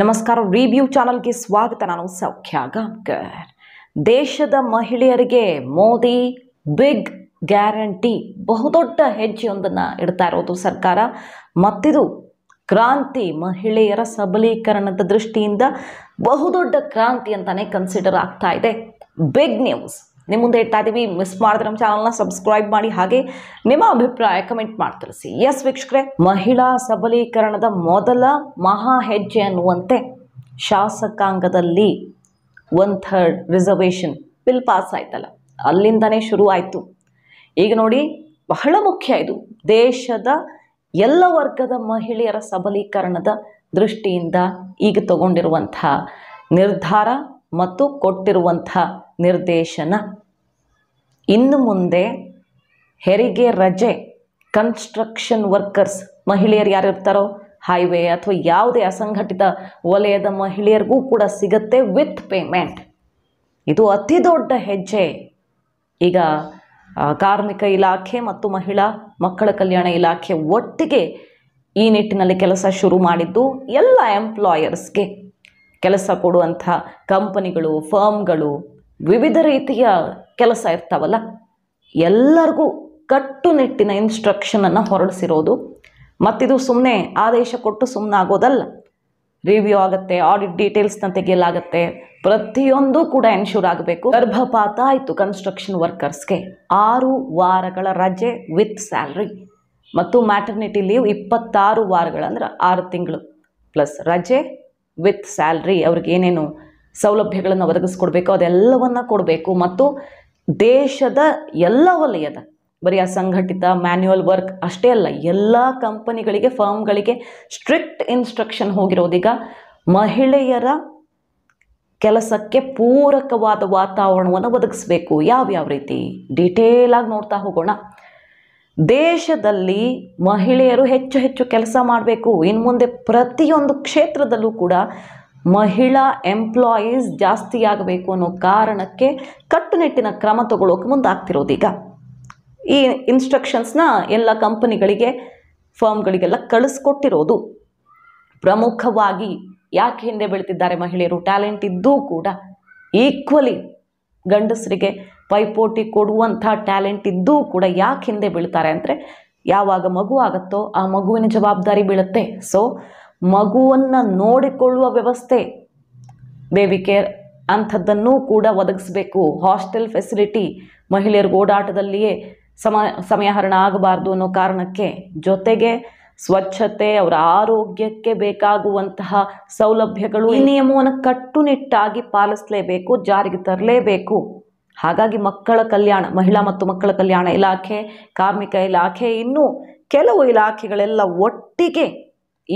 ನಮಸ್ಕಾರ ರಿವ್ಯೂ ಚಾನಲ್ಗೆ ಸ್ವಾಗತ ನಾನು ಸೌಖ್ಯ ಗಾಂಕರ್ ದೇಶದ ಮಹಿಳೆಯರಿಗೆ ಮೋದಿ ಬಿಗ್ ಗ್ಯಾರಂಟಿ ಬಹುದೊಡ್ಡ ಹೆಜ್ಜೆಯೊಂದನ್ನು ಇಡ್ತಾ ಇರೋದು ಸರ್ಕಾರ ಮತ್ತಿದು ಕ್ರಾಂತಿ ಮಹಿಳೆಯರ ಸಬಲೀಕರಣದ ದೃಷ್ಟಿಯಿಂದ ಬಹುದೊಡ್ಡ ಕ್ರಾಂತಿ ಅಂತಲೇ ಕನ್ಸಿಡರ್ ಆಗ್ತಾ ಇದೆ ಬಿಗ್ ನ್ಯೂಸ್ ನಿಮ್ಮ ಮುಂದೆ ಇಡ್ತಾ ಇದ್ದೀವಿ ಮಿಸ್ ಮಾಡಿದ್ರೆ ನಮ್ಮ ಚಾನಲ್ನ ಸಬ್ಸ್ಕ್ರೈಬ್ ಮಾಡಿ ಹಾಗೆ ನಿಮ್ಮ ಅಭಿಪ್ರಾಯ ಕಮೆಂಟ್ ಮಾಡಿ ತಿಳಿಸಿ ಎಸ್ ವೀಕ್ಷಕರೇ ಮಹಿಳಾ ಸಬಲೀಕರಣದ ಮೊದಲ ಮಹಾ ಹೆಜ್ಜೆ ಅನ್ನುವಂತೆ ಶಾಸಕಾಂಗದಲ್ಲಿ one third reservation bill pass ಆಯ್ತಲ್ಲ ಅಲ್ಲಿಂದನೇ ಶುರು ಆಯಿತು ಈಗ ನೋಡಿ ಬಹಳ ಮುಖ್ಯ ಇದು ದೇಶದ ಎಲ್ಲ ವರ್ಗದ ಮಹಿಳೆಯರ ಸಬಲೀಕರಣದ ದೃಷ್ಟಿಯಿಂದ ಈಗ ತಗೊಂಡಿರುವಂಥ ನಿರ್ಧಾರ ಮತ್ತು ಕೊಟ್ಟಿರುವಂಥ ನಿರ್ದೇಶನ ಇನ್ನು ಮುಂದೆ ಹೆರಿಗೆ ರಜೆ ಕನ್ಸ್ಟ್ರಕ್ಷನ್ ವರ್ಕರ್ಸ್ ಮಹಿಳೆಯರು ಯಾರು ಇರ್ತಾರೋ ಹೈವೇ ಅಥವಾ ಯಾವುದೇ ಅಸಂಘಟಿತ ವಲಯದ ಮಹಿಳೆಯರಿಗೂ ಕೂಡ ಸಿಗುತ್ತೆ ವಿತ್ ಪೇಮೆಂಟ್ ಇದು ಅತಿ ದೊಡ್ಡ ಹೆಜ್ಜೆ ಈಗ ಕಾರ್ಮಿಕ ಇಲಾಖೆ ಮತ್ತು ಮಹಿಳಾ ಮಕ್ಕಳ ಕಲ್ಯಾಣ ಇಲಾಖೆ ಒಟ್ಟಿಗೆ ಈ ನಿಟ್ಟಿನಲ್ಲಿ ಕೆಲಸ ಶುರು ಮಾಡಿದ್ದು ಎಲ್ಲ ಎಂಪ್ಲಾಯರ್ಸ್ಗೆ ಕೆಲಸ ಕೊಡುವಂಥ ಕಂಪನಿಗಳು ಫರ್ಮ್ಗಳು ವಿವಿಧ ರೀತಿಯ ಕೆಲಸ ಇರ್ತಾವಲ್ಲ ಎಲ್ಲರಿಗೂ ಕಟ್ಟುನಿಟ್ಟಿನ ಇನ್ಸ್ಟ್ರಕ್ಷನನ್ನು ಹೊರಡಿಸಿರೋದು ಮತ್ತಿದು ಸುಮ್ಮನೆ ಆದೇಶ ಕೊಟ್ಟು ಸುಮ್ಮನೆ ಆಗೋದಲ್ಲ ರಿವ್ಯೂ ಆಗುತ್ತೆ ಆಡಿಟ್ ಡೀಟೇಲ್ಸ್ನ ತೆಗೆಯಲಾಗುತ್ತೆ ಪ್ರತಿಯೊಂದು ಕೂಡ ಎನ್ಶೂರ್ ಆಗಬೇಕು ಗರ್ಭಪಾತ ಆಯಿತು ಕನ್ಸ್ಟ್ರಕ್ಷನ್ ವರ್ಕರ್ಸ್ಗೆ ಆರು ವಾರಗಳ ರಜೆ ವಿತ್ ಸ್ಯಾಲ್ರಿ ಮತ್ತು ಮ್ಯಾಟರ್ನಿಟಿ ಲೀವ್ ಇಪ್ಪತ್ತಾರು ವಾರಗಳಂದ್ರೆ ಆರು ತಿಂಗಳು ಪ್ಲಸ್ ರಜೆ ವಿತ್ ಸ್ಯಾಲ್ರಿ ಏನೇನು ಸೌಲಭ್ಯಗಳನ್ನು ಒದಗಿಸ್ಕೊಡ್ಬೇಕು ಅದೆಲ್ಲವನ್ನ ಕೊಡಬೇಕು ಮತ್ತು ದೇಶದ ಎಲ್ಲ ವಲಯದ ಬರೀ ಅಸಂಘಟಿತ ಮ್ಯಾನ್ಯುವಲ್ ವರ್ಕ್ ಅಷ್ಟೇ ಅಲ್ಲ ಎಲ್ಲ ಕಂಪನಿಗಳಿಗೆ ಫರ್ಮ್ಗಳಿಗೆ ಸ್ಟ್ರಿಕ್ಟ್ ಇನ್ಸ್ಟ್ರಕ್ಷನ್ ಹೋಗಿರೋದೀಗ ಮಹಿಳೆಯರ ಕೆಲಸಕ್ಕೆ ಪೂರಕವಾದ ವಾತಾವರಣವನ್ನು ಒದಗಿಸ್ಬೇಕು ಯಾವ್ಯಾವ ರೀತಿ ಆಗಿ ನೋಡ್ತಾ ಹೋಗೋಣ ದೇಶದಲ್ಲಿ ಮಹಿಳೆಯರು ಹೆಚ್ಚು ಹೆಚ್ಚು ಕೆಲಸ ಮಾಡಬೇಕು ಇನ್ನು ಮುಂದೆ ಪ್ರತಿಯೊಂದು ಕ್ಷೇತ್ರದಲ್ಲೂ ಕೂಡ ಮಹಿಳಾ ಎಂಪ್ಲಾಯೀಸ್ ಜಾಸ್ತಿ ಆಗಬೇಕು ಅನ್ನೋ ಕಾರಣಕ್ಕೆ ಕಟ್ಟುನಿಟ್ಟಿನ ಕ್ರಮ ತಗೊಳ್ಳೋಕೆ ಮುಂದಾಗ್ತಿರೋದೀಗ ಈ ಇನ್ಸ್ಟ್ರಕ್ಷನ್ಸ್ನ ಎಲ್ಲ ಕಂಪನಿಗಳಿಗೆ ಫರ್ಮ್ಗಳಿಗೆಲ್ಲ ಕಳಿಸ್ಕೊಟ್ಟಿರೋದು ಪ್ರಮುಖವಾಗಿ ಯಾಕೆ ಹಿಂದೆ ಬೀಳ್ತಿದ್ದಾರೆ ಮಹಿಳೆಯರು ಟ್ಯಾಲೆಂಟ್ ಇದ್ದೂ ಕೂಡ ಈಕ್ವಲಿ ಗಂಡಸರಿಗೆ ಪೈಪೋಟಿ ಕೊಡುವಂಥ ಟ್ಯಾಲೆಂಟ್ ಇದ್ದೂ ಕೂಡ ಯಾಕೆ ಹಿಂದೆ ಬೀಳ್ತಾರೆ ಅಂದರೆ ಯಾವಾಗ ಮಗು ಆಗುತ್ತೋ ಆ ಮಗುವಿನ ಜವಾಬ್ದಾರಿ ಬೀಳುತ್ತೆ ಸೊ ಮಗುವನ್ನು ನೋಡಿಕೊಳ್ಳುವ ವ್ಯವಸ್ಥೆ ಬೇಬಿ ಕೇರ್ ಅಂಥದ್ದನ್ನು ಕೂಡ ಒದಗಿಸಬೇಕು ಹಾಸ್ಟೆಲ್ ಫೆಸಿಲಿಟಿ ಮಹಿಳೆಯರು ಓಡಾಟದಲ್ಲಿಯೇ ಸಮ ಸಮಯ ಹರಣ ಆಗಬಾರ್ದು ಅನ್ನೋ ಕಾರಣಕ್ಕೆ ಜೊತೆಗೆ ಸ್ವಚ್ಛತೆ ಅವರ ಆರೋಗ್ಯಕ್ಕೆ ಬೇಕಾಗುವಂತಹ ಸೌಲಭ್ಯಗಳು ಈ ನಿಯಮವನ್ನು ಕಟ್ಟುನಿಟ್ಟಾಗಿ ಪಾಲಿಸಲೇಬೇಕು ಜಾರಿಗೆ ತರಲೇಬೇಕು ಹಾಗಾಗಿ ಮಕ್ಕಳ ಕಲ್ಯಾಣ ಮಹಿಳಾ ಮತ್ತು ಮಕ್ಕಳ ಕಲ್ಯಾಣ ಇಲಾಖೆ ಕಾರ್ಮಿಕ ಇಲಾಖೆ ಇನ್ನೂ ಕೆಲವು ಇಲಾಖೆಗಳೆಲ್ಲ ಒಟ್ಟಿಗೆ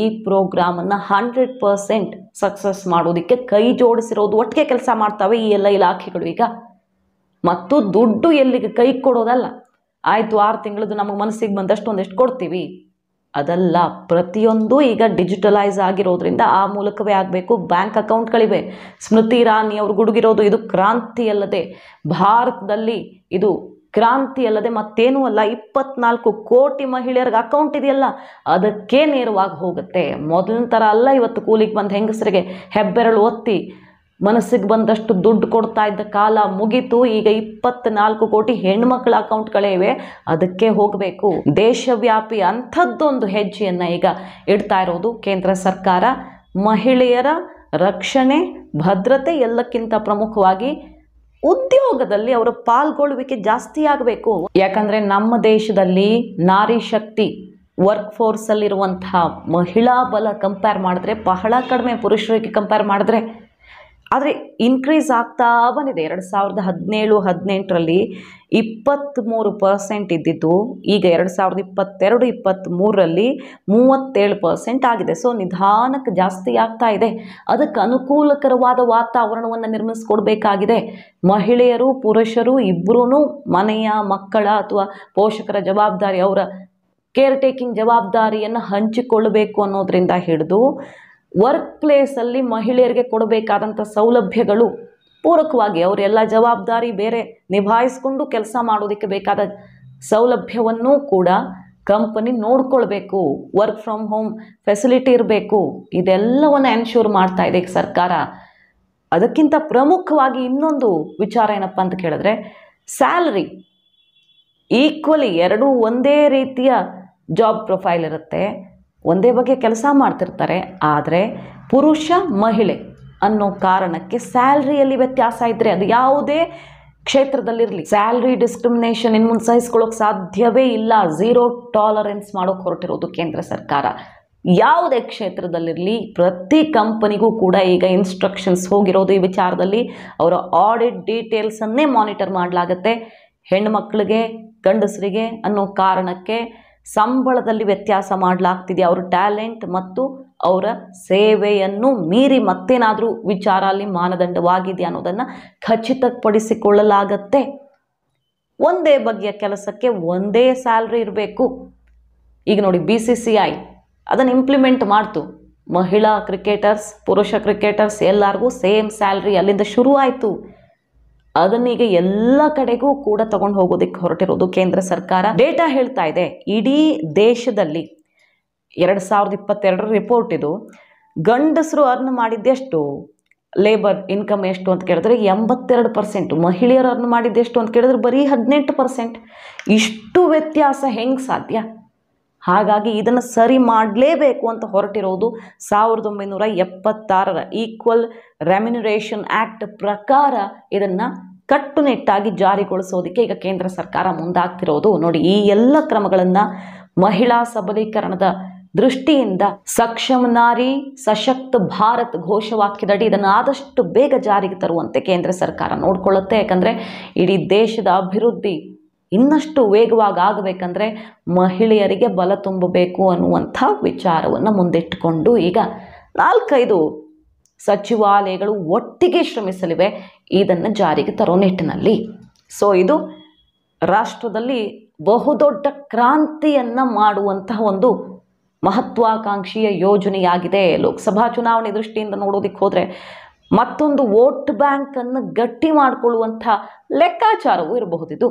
ಈ ಪ್ರೋಗ್ರಾಮನ್ನು ಹಂಡ್ರೆಡ್ ಪರ್ಸೆಂಟ್ ಸಕ್ಸಸ್ ಮಾಡೋದಕ್ಕೆ ಕೈ ಜೋಡಿಸಿರೋದು ಒಟ್ಟಿಗೆ ಕೆಲಸ ಮಾಡ್ತವೆ ಈ ಎಲ್ಲ ಇಲಾಖೆಗಳು ಈಗ ಮತ್ತು ದುಡ್ಡು ಎಲ್ಲಿಗೆ ಕೈ ಕೊಡೋದಲ್ಲ ಆಯಿತು ಆರು ತಿಂಗಳದು ನಮಗೆ ಮನಸ್ಸಿಗೆ ಬಂದಷ್ಟು ಕೊಡ್ತೀವಿ ಅದಲ್ಲ ಪ್ರತಿಯೊಂದು ಈಗ ಡಿಜಿಟಲೈಸ್ ಆಗಿರೋದ್ರಿಂದ ಆ ಮೂಲಕವೇ ಆಗಬೇಕು ಬ್ಯಾಂಕ್ ಅಕೌಂಟ್ಗಳಿವೆ ಸ್ಮೃತಿ ಇರಾನಿ ಅವರು ಗುಡುಗಿರೋದು ಇದು ಕ್ರಾಂತಿ ಅಲ್ಲದೆ ಭಾರತದಲ್ಲಿ ಇದು ಕ್ರಾಂತಿ ಅಲ್ಲದೆ ಮತ್ತೇನೂ ಅಲ್ಲ ಇಪ್ಪತ್ನಾಲ್ಕು ಕೋಟಿ ಮಹಿಳೆಯರಿಗೆ ಅಕೌಂಟ್ ಇದೆಯಲ್ಲ ಅದಕ್ಕೆ ನೇರವಾಗಿ ಹೋಗುತ್ತೆ ಮೊದಲಿನ ಥರ ಅಲ್ಲ ಇವತ್ತು ಕೂಲಿಗೆ ಬಂದು ಹೆಂಗಸರಿಗೆ ಹೆಬ್ಬೆರಳು ಒತ್ತಿ ಮನಸ್ಸಿಗೆ ಬಂದಷ್ಟು ದುಡ್ಡು ಕೊಡ್ತಾ ಇದ್ದ ಕಾಲ ಮುಗೀತು ಈಗ ಇಪ್ಪತ್ನಾಲ್ಕು ಕೋಟಿ ಹೆಣ್ಮಕ್ಳ ಇವೆ ಅದಕ್ಕೆ ಹೋಗಬೇಕು ದೇಶವ್ಯಾಪಿ ಅಂಥದ್ದೊಂದು ಹೆಜ್ಜೆಯನ್ನು ಈಗ ಇಡ್ತಾ ಇರೋದು ಕೇಂದ್ರ ಸರ್ಕಾರ ಮಹಿಳೆಯರ ರಕ್ಷಣೆ ಭದ್ರತೆ ಎಲ್ಲಕ್ಕಿಂತ ಪ್ರಮುಖವಾಗಿ ಉದ್ಯೋಗದಲ್ಲಿ ಅವರ ಪಾಲ್ಗೊಳ್ಳುವಿಕೆ ಜಾಸ್ತಿ ಆಗಬೇಕು ಯಾಕಂದ್ರೆ ನಮ್ಮ ದೇಶದಲ್ಲಿ ನಾರಿ ಶಕ್ತಿ ವರ್ಕ್ ಫೋರ್ಸ್ ಅಲ್ಲಿರುವಂತಹ ಮಹಿಳಾ ಬಲ ಕಂಪೇರ್ ಮಾಡಿದ್ರೆ ಬಹಳ ಕಡಿಮೆ ಪುರುಷರಿಗೆ ಕಂಪೇರ್ ಮಾಡಿದ್ರೆ ಆದರೆ ಇನ್ಕ್ರೀಸ್ ಆಗ್ತಾ ಬಂದಿದೆ ಎರಡು ಸಾವಿರದ ಹದಿನೇಳು ಹದಿನೆಂಟರಲ್ಲಿ ಇಪ್ಪತ್ತ್ಮೂರು ಪರ್ಸೆಂಟ್ ಇದ್ದಿದ್ದು ಈಗ ಎರಡು ಸಾವಿರದ ಇಪ್ಪತ್ತೆರಡು ಇಪ್ಪತ್ತ್ಮೂರರಲ್ಲಿ ಮೂವತ್ತೇಳು ಪರ್ಸೆಂಟ್ ಆಗಿದೆ ಸೊ ನಿಧಾನಕ್ಕೆ ಜಾಸ್ತಿ ಆಗ್ತಾ ಇದೆ ಅದಕ್ಕೆ ಅನುಕೂಲಕರವಾದ ವಾತಾವರಣವನ್ನು ನಿರ್ಮಿಸ್ಕೊಡ್ಬೇಕಾಗಿದೆ ಮಹಿಳೆಯರು ಪುರುಷರು ಇಬ್ಬರೂ ಮನೆಯ ಮಕ್ಕಳ ಅಥವಾ ಪೋಷಕರ ಜವಾಬ್ದಾರಿ ಅವರ ಕೇರ್ ಟೇಕಿಂಗ್ ಜವಾಬ್ದಾರಿಯನ್ನು ಹಂಚಿಕೊಳ್ಳಬೇಕು ಅನ್ನೋದರಿಂದ ಹಿಡಿದು ವರ್ಕ್ ಪ್ಲೇಸಲ್ಲಿ ಮಹಿಳೆಯರಿಗೆ ಕೊಡಬೇಕಾದಂಥ ಸೌಲಭ್ಯಗಳು ಪೂರಕವಾಗಿ ಅವರೆಲ್ಲ ಜವಾಬ್ದಾರಿ ಬೇರೆ ನಿಭಾಯಿಸಿಕೊಂಡು ಕೆಲಸ ಮಾಡೋದಕ್ಕೆ ಬೇಕಾದ ಸೌಲಭ್ಯವನ್ನೂ ಕೂಡ ಕಂಪನಿ ನೋಡ್ಕೊಳ್ಬೇಕು ವರ್ಕ್ ಫ್ರಮ್ ಹೋಮ್ ಫೆಸಿಲಿಟಿ ಇರಬೇಕು ಇದೆಲ್ಲವನ್ನು ಎನ್ಶೂರ್ ಮಾಡ್ತಾ ಇದೆ ಸರ್ಕಾರ ಅದಕ್ಕಿಂತ ಪ್ರಮುಖವಾಗಿ ಇನ್ನೊಂದು ವಿಚಾರ ಏನಪ್ಪ ಅಂತ ಕೇಳಿದ್ರೆ ಸ್ಯಾಲ್ರಿ ಈಕ್ವಲಿ ಎರಡೂ ಒಂದೇ ರೀತಿಯ ಜಾಬ್ ಪ್ರೊಫೈಲ್ ಇರುತ್ತೆ ಒಂದೇ ಬಗ್ಗೆ ಕೆಲಸ ಮಾಡ್ತಿರ್ತಾರೆ ಆದರೆ ಪುರುಷ ಮಹಿಳೆ ಅನ್ನೋ ಕಾರಣಕ್ಕೆ ಸ್ಯಾಲ್ರಿಯಲ್ಲಿ ವ್ಯತ್ಯಾಸ ಇದ್ದರೆ ಅದು ಯಾವುದೇ ಕ್ಷೇತ್ರದಲ್ಲಿರಲಿ ಸ್ಯಾಲ್ರಿ ಡಿಸ್ಕ್ರಿಮಿನೇಷನ್ ಇನ್ನು ಮುಂದೆ ಸಾಧ್ಯವೇ ಇಲ್ಲ ಝೀರೋ ಟಾಲರೆನ್ಸ್ ಮಾಡೋಕೆ ಹೊರಟಿರೋದು ಕೇಂದ್ರ ಸರ್ಕಾರ ಯಾವುದೇ ಕ್ಷೇತ್ರದಲ್ಲಿರಲಿ ಪ್ರತಿ ಕಂಪನಿಗೂ ಕೂಡ ಈಗ ಇನ್ಸ್ಟ್ರಕ್ಷನ್ಸ್ ಹೋಗಿರೋದು ಈ ವಿಚಾರದಲ್ಲಿ ಅವರ ಆಡಿಟ್ ಡೀಟೇಲ್ಸನ್ನೇ ಮಾನಿಟರ್ ಮಾಡಲಾಗತ್ತೆ ಹೆಣ್ಣು ಮಕ್ಕಳಿಗೆ ಗಂಡಸರಿಗೆ ಅನ್ನೋ ಕಾರಣಕ್ಕೆ ಸಂಬಳದಲ್ಲಿ ವ್ಯತ್ಯಾಸ ಮಾಡಲಾಗ್ತಿದೆ ಅವರ ಟ್ಯಾಲೆಂಟ್ ಮತ್ತು ಅವರ ಸೇವೆಯನ್ನು ಮೀರಿ ಮತ್ತೇನಾದರೂ ವಿಚಾರ ಅಲ್ಲಿ ಮಾನದಂಡವಾಗಿದೆ ಅನ್ನೋದನ್ನು ಖಚಿತಪಡಿಸಿಕೊಳ್ಳಲಾಗತ್ತೆ ಒಂದೇ ಬಗೆಯ ಕೆಲಸಕ್ಕೆ ಒಂದೇ ಸ್ಯಾಲ್ರಿ ಇರಬೇಕು ಈಗ ನೋಡಿ ಬಿ ಸಿ ಸಿ ಐ ಅದನ್ನು ಇಂಪ್ಲಿಮೆಂಟ್ ಮಾಡ್ತು ಮಹಿಳಾ ಕ್ರಿಕೆಟರ್ಸ್ ಪುರುಷ ಕ್ರಿಕೆಟರ್ಸ್ ಎಲ್ಲರಿಗೂ ಸೇಮ್ ಸ್ಯಾಲ್ರಿ ಅಲ್ಲಿಂದ ಶುರು ಆಯಿತು ಅದನ್ನೀಗ ಎಲ್ಲ ಕಡೆಗೂ ಕೂಡ ತಗೊಂಡು ಹೋಗೋದಕ್ಕೆ ಹೊರಟಿರೋದು ಕೇಂದ್ರ ಸರ್ಕಾರ ಡೇಟಾ ಹೇಳ್ತಾ ಇದೆ ಇಡೀ ದೇಶದಲ್ಲಿ ಎರಡು ಸಾವಿರದ ಇಪ್ಪತ್ತೆರಡರ ರಿಪೋರ್ಟ್ ಇದು ಗಂಡಸರು ಅರ್ನ್ ಮಾಡಿದ್ದೆಷ್ಟು ಲೇಬರ್ ಇನ್ಕಮ್ ಎಷ್ಟು ಅಂತ ಕೇಳಿದ್ರೆ ಎಂಬತ್ತೆರಡು ಪರ್ಸೆಂಟ್ ಮಹಿಳೆಯರು ಅರ್ನ್ ಮಾಡಿದ್ದೆಷ್ಟು ಅಂತ ಕೇಳಿದ್ರೆ ಬರೀ ಹದಿನೆಂಟು ಪರ್ಸೆಂಟ್ ಇಷ್ಟು ವ್ಯತ್ಯಾಸ ಹೆಂಗೆ ಸಾಧ್ಯ ಹಾಗಾಗಿ ಇದನ್ನು ಸರಿ ಮಾಡಲೇಬೇಕು ಅಂತ ಹೊರಟಿರೋದು ಸಾವಿರದ ಒಂಬೈನೂರ ಎಪ್ಪತ್ತಾರರ ಈಕ್ವಲ್ ರೆಮ್ಯುನರೇಷನ್ ಆ್ಯಕ್ಟ್ ಪ್ರಕಾರ ಇದನ್ನು ಕಟ್ಟುನಿಟ್ಟಾಗಿ ಜಾರಿಗೊಳಿಸೋದಕ್ಕೆ ಈಗ ಕೇಂದ್ರ ಸರ್ಕಾರ ಮುಂದಾಗ್ತಿರೋದು ನೋಡಿ ಈ ಎಲ್ಲ ಕ್ರಮಗಳನ್ನು ಮಹಿಳಾ ಸಬಲೀಕರಣದ ದೃಷ್ಟಿಯಿಂದ ಸಕ್ಷಮ ನಾರಿ ಸಶಕ್ತ ಭಾರತ್ ಘೋಷವಾಕ್ಯದಡಿ ಇದನ್ನು ಆದಷ್ಟು ಬೇಗ ಜಾರಿಗೆ ತರುವಂತೆ ಕೇಂದ್ರ ಸರ್ಕಾರ ನೋಡಿಕೊಳ್ಳುತ್ತೆ ಯಾಕಂದರೆ ಇಡೀ ದೇಶದ ಅಭಿವೃದ್ಧಿ ಇನ್ನಷ್ಟು ವೇಗವಾಗಿ ಆಗಬೇಕಂದ್ರೆ ಮಹಿಳೆಯರಿಗೆ ಬಲ ತುಂಬಬೇಕು ಅನ್ನುವಂಥ ವಿಚಾರವನ್ನು ಮುಂದಿಟ್ಟುಕೊಂಡು ಈಗ ನಾಲ್ಕೈದು ಸಚಿವಾಲಯಗಳು ಒಟ್ಟಿಗೆ ಶ್ರಮಿಸಲಿವೆ ಇದನ್ನು ಜಾರಿಗೆ ತರೋ ನಿಟ್ಟಿನಲ್ಲಿ ಸೊ ಇದು ರಾಷ್ಟ್ರದಲ್ಲಿ ಬಹುದೊಡ್ಡ ಕ್ರಾಂತಿಯನ್ನು ಮಾಡುವಂತಹ ಒಂದು ಮಹತ್ವಾಕಾಂಕ್ಷಿಯ ಯೋಜನೆಯಾಗಿದೆ ಲೋಕಸಭಾ ಚುನಾವಣೆ ದೃಷ್ಟಿಯಿಂದ ನೋಡೋದಕ್ಕೆ ಹೋದರೆ ಮತ್ತೊಂದು ವೋಟ್ ಬ್ಯಾಂಕನ್ನು ಗಟ್ಟಿ ಮಾಡಿಕೊಳ್ಳುವಂಥ ಲೆಕ್ಕಾಚಾರವೂ ಇರಬಹುದಿದು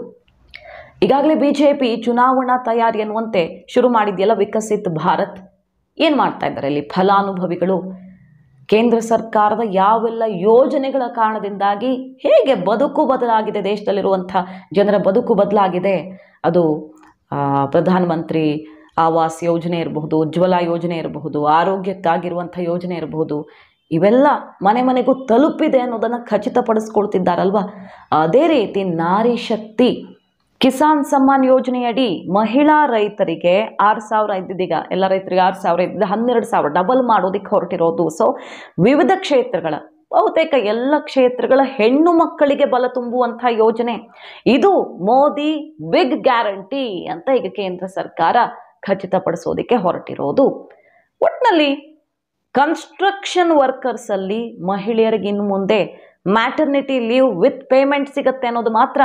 ಈಗಾಗಲೇ ಬಿಜೆಪಿ ಚುನಾವಣಾ ತಯಾರಿ ಎನ್ನುವಂತೆ ಶುರು ಮಾಡಿದೆಯಲ್ಲ ವಿಕಸಿತ್ ಭಾರತ್ ಏನು ಮಾಡ್ತಾ ಇದ್ದಾರೆ ಇಲ್ಲಿ ಫಲಾನುಭವಿಗಳು ಕೇಂದ್ರ ಸರ್ಕಾರದ ಯಾವೆಲ್ಲ ಯೋಜನೆಗಳ ಕಾರಣದಿಂದಾಗಿ ಹೇಗೆ ಬದುಕು ಬದಲಾಗಿದೆ ದೇಶದಲ್ಲಿರುವಂಥ ಜನರ ಬದುಕು ಬದಲಾಗಿದೆ ಅದು ಪ್ರಧಾನಮಂತ್ರಿ ಆವಾಸ್ ಯೋಜನೆ ಇರಬಹುದು ಉಜ್ವಲ ಯೋಜನೆ ಇರಬಹುದು ಆರೋಗ್ಯಕ್ಕಾಗಿರುವಂಥ ಯೋಜನೆ ಇರಬಹುದು ಇವೆಲ್ಲ ಮನೆ ಮನೆಗೂ ತಲುಪಿದೆ ಅನ್ನೋದನ್ನು ಖಚಿತಪಡಿಸ್ಕೊಳ್ತಿದ್ದಾರಲ್ವ ಅದೇ ರೀತಿ ನಾರಿ ಶಕ್ತಿ ಕಿಸಾನ್ ಸಮ್ಮಾನ್ ಯೋಜನೆಯಡಿ ಮಹಿಳಾ ರೈತರಿಗೆ ಆರು ಸಾವಿರ ಇದ್ದಿದ್ದೀಗ ಎಲ್ಲ ರೈತರಿಗೆ ಆರು ಸಾವಿರ ಇದ್ದಿದ್ದ ಹನ್ನೆರಡು ಸಾವಿರ ಡಬಲ್ ಮಾಡೋದಕ್ಕೆ ಹೊರಟಿರೋದು ಸೊ ವಿವಿಧ ಕ್ಷೇತ್ರಗಳ ಬಹುತೇಕ ಎಲ್ಲ ಕ್ಷೇತ್ರಗಳ ಹೆಣ್ಣು ಮಕ್ಕಳಿಗೆ ಬಲ ತುಂಬುವಂಥ ಯೋಜನೆ ಇದು ಮೋದಿ ಬಿಗ್ ಗ್ಯಾರಂಟಿ ಅಂತ ಈಗ ಕೇಂದ್ರ ಸರ್ಕಾರ ಖಚಿತಪಡಿಸೋದಿಕ್ಕೆ ಹೊರಟಿರೋದು ಒಟ್ಟಿನಲ್ಲಿ ಕನ್ಸ್ಟ್ರಕ್ಷನ್ ವರ್ಕರ್ಸಲ್ಲಿ ಮಹಿಳೆಯರಿಗೆ ಇನ್ನು ಮುಂದೆ ಮ್ಯಾಟರ್ನಿಟಿ ಲೀವ್ ವಿತ್ ಪೇಮೆಂಟ್ ಸಿಗತ್ತೆ ಅನ್ನೋದು ಮಾತ್ರ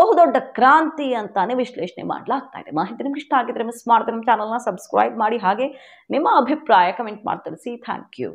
ಬಹುದೊಡ್ಡ ಕ್ರಾಂತಿ ಅಂತಾನೆ ವಿಶ್ಲೇಷಣೆ ಮಾಡಲಾಗ್ತಾ ಇದೆ ಮಾಹಿತಿ ನಿಮ್ಗೆ ಇಷ್ಟ ಆಗಿದ್ರೆ ಮಿಸ್ ಮಾಡಿದ್ರೆ ನಮ್ಮ ಚಾನಲ್ನ ಸಬ್ಸ್ಕ್ರೈಬ್ ಮಾಡಿ ಹಾಗೆ ನಿಮ್ಮ ಅಭಿಪ್ರಾಯ ಕಮೆಂಟ್ ಮಾಡಿ ತಿಳಿಸಿ ಥ್ಯಾಂಕ್ ಯು